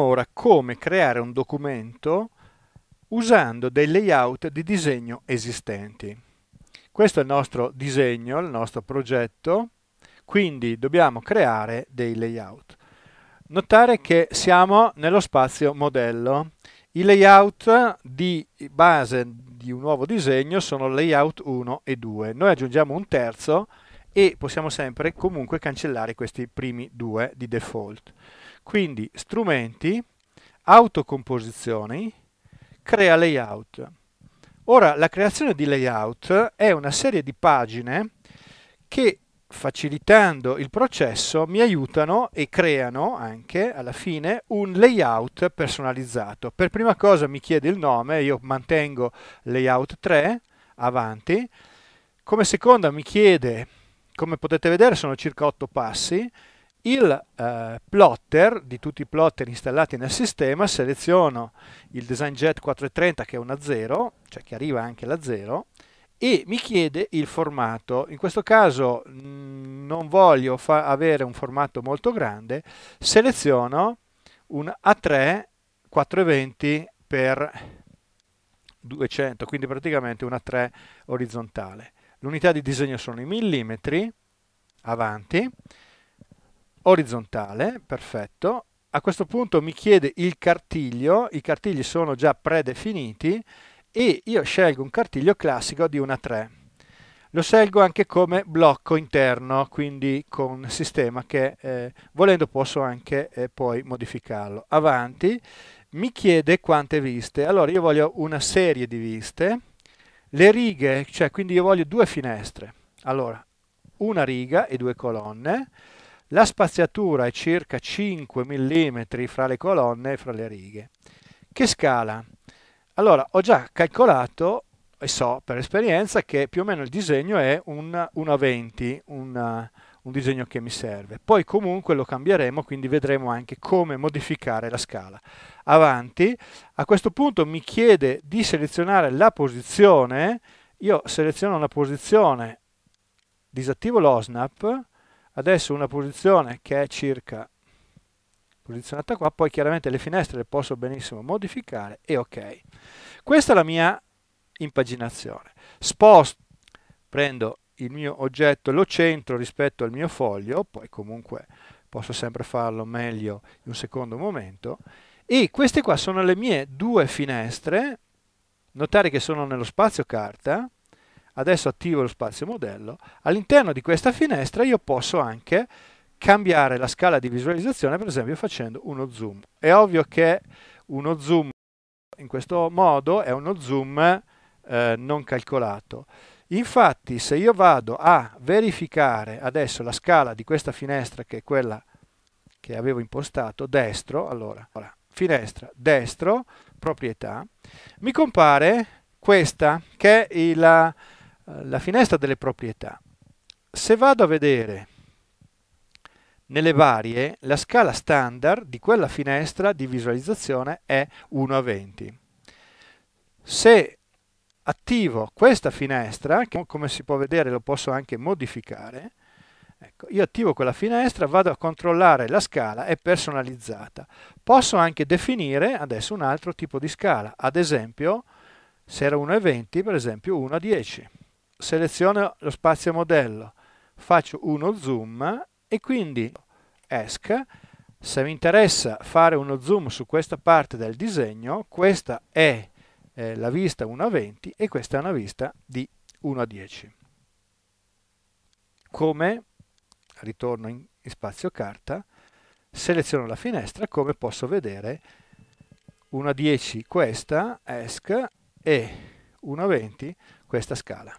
ora come creare un documento usando dei layout di disegno esistenti. Questo è il nostro disegno, il nostro progetto, quindi dobbiamo creare dei layout. Notare che siamo nello spazio modello. I layout di base di un nuovo disegno sono layout 1 e 2. Noi aggiungiamo un terzo e possiamo sempre comunque cancellare questi primi due di default. Quindi strumenti, autocomposizioni, crea layout. Ora la creazione di layout è una serie di pagine che facilitando il processo mi aiutano e creano anche alla fine un layout personalizzato. Per prima cosa mi chiede il nome, io mantengo layout 3 avanti. Come seconda mi chiede come potete vedere sono circa 8 passi, il eh, plotter, di tutti i plotter installati nel sistema, seleziono il DesignJet 430 che è una 0, cioè che arriva anche la 0, e mi chiede il formato. In questo caso mh, mm, non voglio avere un formato molto grande, seleziono un A3 420 x 200, quindi praticamente un A3 orizzontale. L'unità di disegno sono i millimetri, avanti, orizzontale, perfetto. A questo punto mi chiede il cartiglio, i cartigli sono già predefiniti e io scelgo un cartiglio classico di una 3. Lo scelgo anche come blocco interno, quindi con sistema che eh, volendo posso anche eh, poi modificarlo. Avanti, mi chiede quante viste. Allora io voglio una serie di viste le righe, cioè quindi io voglio due finestre. Allora, una riga e due colonne. La spaziatura è circa 5 mm fra le colonne e fra le righe. Che scala? Allora, ho già calcolato e so per esperienza che più o meno il disegno è un una, una 20, una, un disegno che mi serve. Poi comunque lo cambieremo, quindi vedremo anche come modificare la scala. Avanti, a questo punto mi chiede di selezionare la posizione, io seleziono una posizione, disattivo lo snap, adesso una posizione che è circa posizionata qua, poi chiaramente le finestre le posso benissimo modificare e ok. Questa è la mia impaginazione. Sposto, prendo il mio oggetto lo centro rispetto al mio foglio, poi comunque posso sempre farlo meglio in un secondo momento, e queste qua sono le mie due finestre, notare che sono nello spazio carta, adesso attivo lo spazio modello, all'interno di questa finestra io posso anche cambiare la scala di visualizzazione per esempio facendo uno zoom. È ovvio che uno zoom in questo modo è uno zoom eh, non calcolato. Infatti se io vado a verificare adesso la scala di questa finestra che è quella che avevo impostato, destro, allora, allora finestra, destro, proprietà, mi compare questa che è la, eh, la finestra delle proprietà. Se vado a vedere nelle varie, la scala standard di quella finestra di visualizzazione è 1 a 20. Se attivo questa finestra, che come si può vedere lo posso anche modificare, ecco, io attivo quella finestra, vado a controllare la scala, è personalizzata. Posso anche definire adesso un altro tipo di scala, ad esempio se era 1 a 20, per esempio 1 a 10. Seleziono lo spazio modello, faccio uno zoom e quindi ESC. Se mi interessa fare uno zoom su questa parte del disegno, questa è eh, la vista 1 a 20 e questa è una vista di 1 a 10. Come, ritorno in, in spazio carta, seleziono la finestra, come posso vedere 1 a 10 questa ESC e 1 a 20 questa scala.